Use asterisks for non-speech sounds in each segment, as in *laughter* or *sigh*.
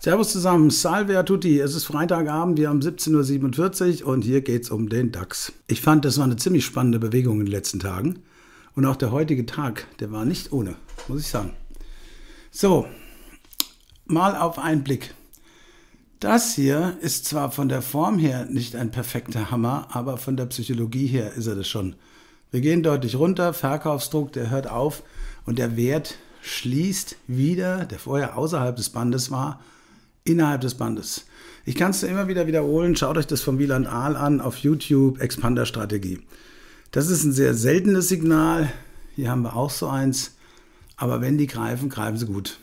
Servus zusammen, salve a tutti. Es ist Freitagabend, wir haben 17.47 Uhr und hier geht's um den DAX. Ich fand, das war eine ziemlich spannende Bewegung in den letzten Tagen. Und auch der heutige Tag, der war nicht ohne, muss ich sagen. So, mal auf einen Blick. Das hier ist zwar von der Form her nicht ein perfekter Hammer, aber von der Psychologie her ist er das schon. Wir gehen deutlich runter, Verkaufsdruck, der hört auf und der Wert schließt wieder, der vorher außerhalb des Bandes war, innerhalb des Bandes. Ich kann es immer wieder wiederholen, schaut euch das von Wieland Aal an auf YouTube, Expander-Strategie. Das ist ein sehr seltenes Signal. Hier haben wir auch so eins. Aber wenn die greifen, greifen sie gut.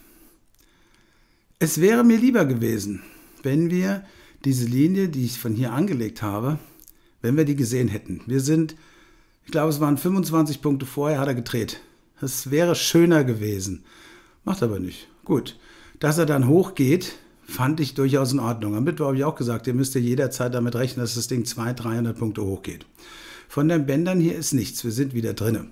Es wäre mir lieber gewesen, wenn wir diese Linie, die ich von hier angelegt habe, wenn wir die gesehen hätten. Wir sind, ich glaube, es waren 25 Punkte vorher, hat er gedreht. Das wäre schöner gewesen. Macht aber nicht. Gut. Dass er dann hochgeht, fand ich durchaus in Ordnung. Am Mittwoch habe ich auch gesagt, ihr müsst ja jederzeit damit rechnen, dass das Ding 200, 300 Punkte hochgeht. Von den Bändern hier ist nichts, wir sind wieder drinne.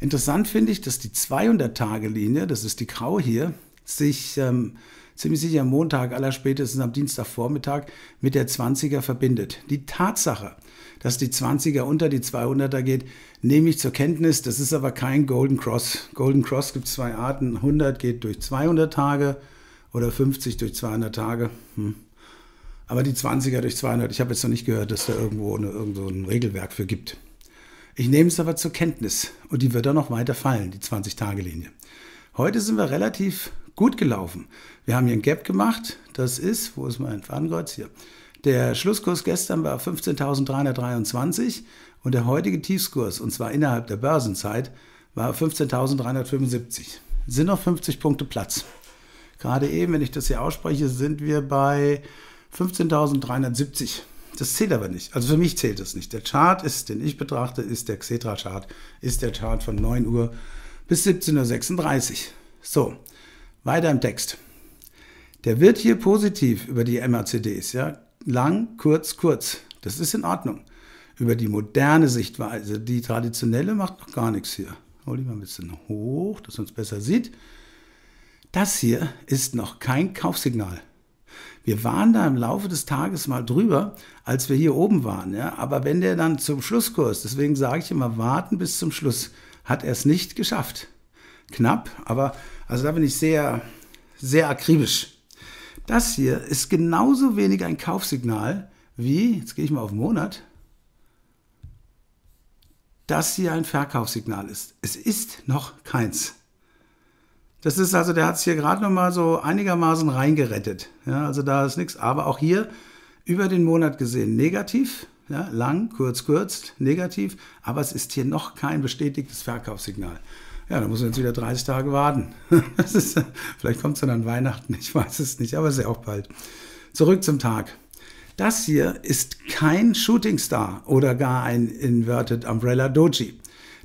Interessant finde ich, dass die 200-Tage-Linie, das ist die graue hier, sich ähm, ziemlich sicher am Montag, aller spätestens am Dienstagvormittag mit der 20er verbindet. Die Tatsache, dass die 20er unter die 200er geht, nehme ich zur Kenntnis. Das ist aber kein Golden Cross. Golden Cross gibt es zwei Arten. 100 geht durch 200 Tage, oder 50 durch 200 Tage. Hm. Aber die 20er durch 200, ich habe jetzt noch nicht gehört, dass da irgendwo eine, irgend so ein Regelwerk für gibt. Ich nehme es aber zur Kenntnis und die wird dann noch weiter fallen, die 20-Tage-Linie. Heute sind wir relativ gut gelaufen. Wir haben hier ein Gap gemacht. Das ist, wo ist mein Fadenkreuz hier? Der Schlusskurs gestern war 15.323 und der heutige Tiefskurs, und zwar innerhalb der Börsenzeit, war 15.375. Sind noch 50 Punkte Platz. Gerade eben, wenn ich das hier ausspreche, sind wir bei 15.370. Das zählt aber nicht. Also für mich zählt das nicht. Der Chart ist, den ich betrachte, ist der Xetra-Chart, ist der Chart von 9 Uhr bis 17.36 Uhr. So, weiter im Text. Der wird hier positiv über die MACDs, ja. Lang, kurz, kurz. Das ist in Ordnung. Über die moderne Sichtweise, die traditionelle macht noch gar nichts hier. Hol die mal ein bisschen hoch, dass man es besser sieht. Das hier ist noch kein Kaufsignal. Wir waren da im Laufe des Tages mal drüber, als wir hier oben waren. Ja? Aber wenn der dann zum Schlusskurs, deswegen sage ich immer, warten bis zum Schluss, hat er es nicht geschafft. Knapp, aber also da bin ich sehr, sehr akribisch. Das hier ist genauso wenig ein Kaufsignal wie, jetzt gehe ich mal auf den Monat, das hier ein Verkaufssignal ist. Es ist noch keins. Das ist also, der hat es hier gerade noch mal so einigermaßen reingerettet. Ja, also da ist nichts. Aber auch hier über den Monat gesehen negativ. Ja, lang, kurz, kurz, negativ. Aber es ist hier noch kein bestätigtes Verkaufssignal. Ja, da muss man jetzt wieder 30 Tage warten. *laughs* Das ist, vielleicht kommt es dann an Weihnachten, ich weiß es nicht, aber es ist ja auch bald. Zurück zum Tag. Das hier ist kein Shooting Star oder gar ein Inverted Umbrella Doji.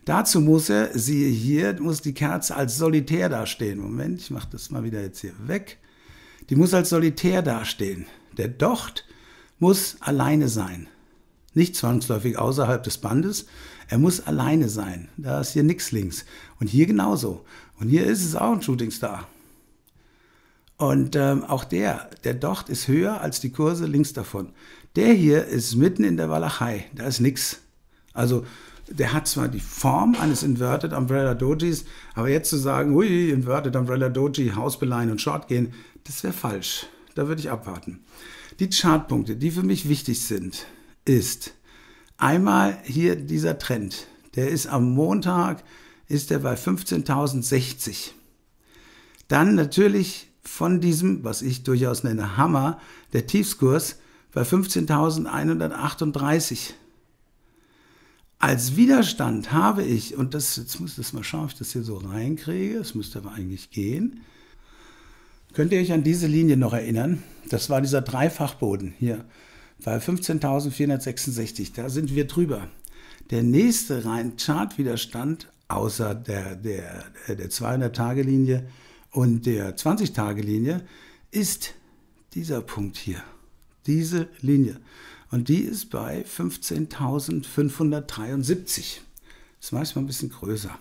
Dazu muss er, siehe hier, muss die Kerze als solitär dastehen. Moment, ich mache das mal wieder jetzt hier weg. Die muss als solitär dastehen. Der Docht muss alleine sein. Nicht zwangsläufig außerhalb des Bandes. Er muss alleine sein. Da ist hier nichts links. Und hier genauso. Und hier ist es auch ein Shootingstar. Und ähm, auch der, der Docht ist höher als die Kurse links davon. Der hier ist mitten in der Walachei. Da ist nichts. Also der hat zwar die Form eines Inverted Umbrella Dojis, aber jetzt zu sagen, hui, Inverted Umbrella Doji, Hausbeleihen und Short gehen, das wäre falsch. Da würde ich abwarten. Die Chartpunkte, die für mich wichtig sind, ist einmal hier dieser Trend. Der ist am Montag, ist der bei 15.060. Dann natürlich von diesem, was ich durchaus nenne, Hammer, der Tiefskurs bei 15.138. Als Widerstand habe ich, und das, jetzt muss ich das mal schauen, ob ich das hier so reinkriege, es müsste aber eigentlich gehen. Könnt ihr euch an diese Linie noch erinnern? Das war dieser Dreifachboden hier bei 15.466. Da sind wir drüber. Der nächste rein Chartwiderstand außer der, der, der 200-Tage-Linie und der 20-Tage-Linie ist dieser Punkt hier, diese Linie. Und die ist bei 15.573. Das mache ich mal ein bisschen größer.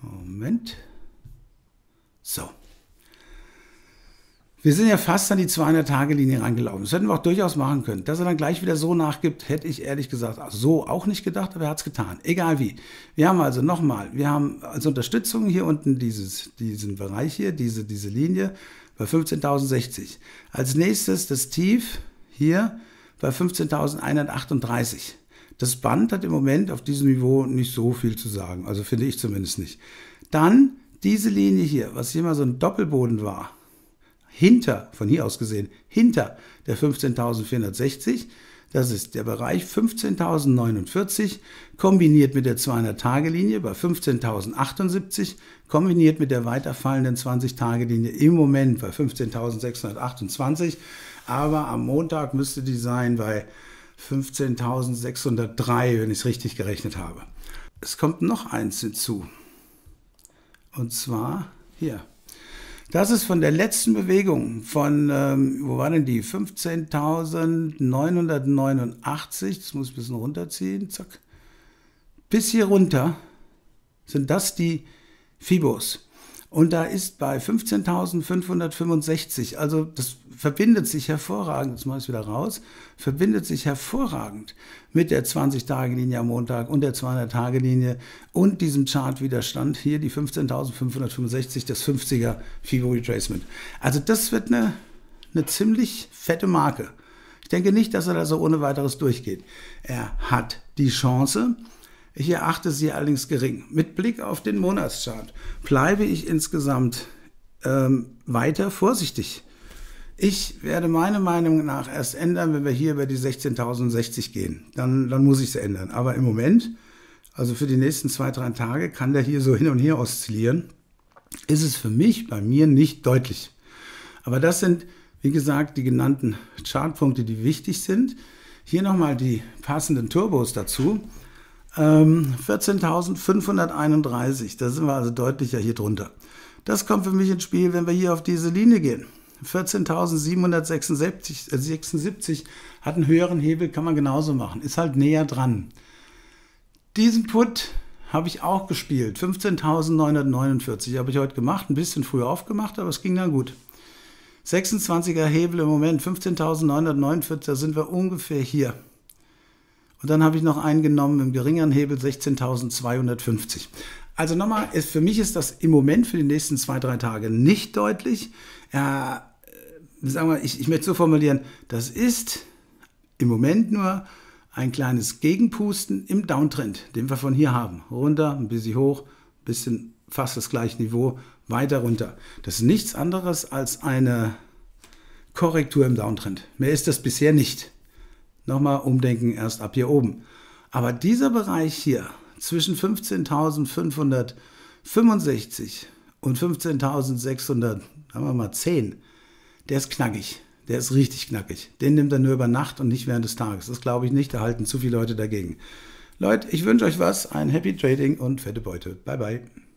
Moment. So. Wir sind ja fast an die 200-Tage-Linie rangelaufen. Das hätten wir auch durchaus machen können. Dass er dann gleich wieder so nachgibt, hätte ich ehrlich gesagt so auch nicht gedacht, aber er hat es getan. Egal wie. Wir haben also nochmal, wir haben als Unterstützung hier unten dieses, diesen Bereich hier, diese, diese Linie bei 15.060. Als nächstes das Tief hier bei 15.138. Das Band hat im Moment auf diesem Niveau nicht so viel zu sagen, also finde ich zumindest nicht. Dann diese Linie hier, was hier mal so ein Doppelboden war, hinter, von hier aus gesehen, hinter der 15.460, das ist der Bereich 15.049 kombiniert mit der 200-Tage-Linie bei 15.078 kombiniert mit der weiterfallenden 20-Tage-Linie im Moment bei 15.628 aber am Montag müsste die sein bei 15.603, wenn ich es richtig gerechnet habe. Es kommt noch eins hinzu. Und zwar hier. Das ist von der letzten Bewegung von, ähm, wo waren denn die? 15.989, das muss ich ein bisschen runterziehen, zack. Bis hier runter sind das die Fibos. Und da ist bei 15.565, also das verbindet sich hervorragend, jetzt mache ich wieder raus, verbindet sich hervorragend mit der 20-Tage-Linie am Montag und der 200-Tage-Linie und diesem Chart-Widerstand hier, die 15.565, das 50er Fibo Retracement. Also das wird eine, eine ziemlich fette Marke. Ich denke nicht, dass er da so ohne weiteres durchgeht. Er hat die Chance, ich erachte sie allerdings gering. Mit Blick auf den Monatschart bleibe ich insgesamt ähm, weiter vorsichtig. Ich werde meine Meinung nach erst ändern, wenn wir hier über die 16.060 gehen. Dann, dann muss ich es ändern. Aber im Moment, also für die nächsten zwei, drei Tage, kann der hier so hin und her oszillieren. Ist es für mich, bei mir nicht deutlich. Aber das sind, wie gesagt, die genannten Chartpunkte, die wichtig sind. Hier nochmal die passenden Turbos dazu. 14.531, ähm, da sind wir also deutlicher hier drunter. Das kommt für mich ins Spiel, wenn wir hier auf diese Linie gehen. 14.776 äh, hat einen höheren Hebel, kann man genauso machen. Ist halt näher dran. Diesen Put habe ich auch gespielt. 15.949 habe ich heute gemacht, ein bisschen früher aufgemacht, aber es ging dann gut. 26er Hebel im Moment, 15.949, da sind wir ungefähr hier. Und dann habe ich noch einen genommen im geringeren Hebel, 16.250. Also nochmal, für mich ist das im Moment für die nächsten zwei, drei Tage nicht deutlich. Er sagen wir, ich, ich möchte so formulieren, das ist im Moment nur ein kleines Gegenpusten im Downtrend, den wir von hier haben. Runter, ein bisschen hoch, ein bisschen fast das gleiche Niveau, weiter runter. Das ist nichts anderes als eine Korrektur im Downtrend. Mehr ist das bisher nicht. Nochmal umdenken erst ab hier oben. Aber dieser Bereich hier zwischen 15.565 und 15.610, sagen wir mal 10, der ist knackig. Der ist richtig knackig. Den nimmt er nur über Nacht und nicht während des Tages. Das glaube ich nicht. Da halten zu viele Leute dagegen. Leute, ich wünsche euch was. Ein Happy Trading und fette Beute. Bye, bye.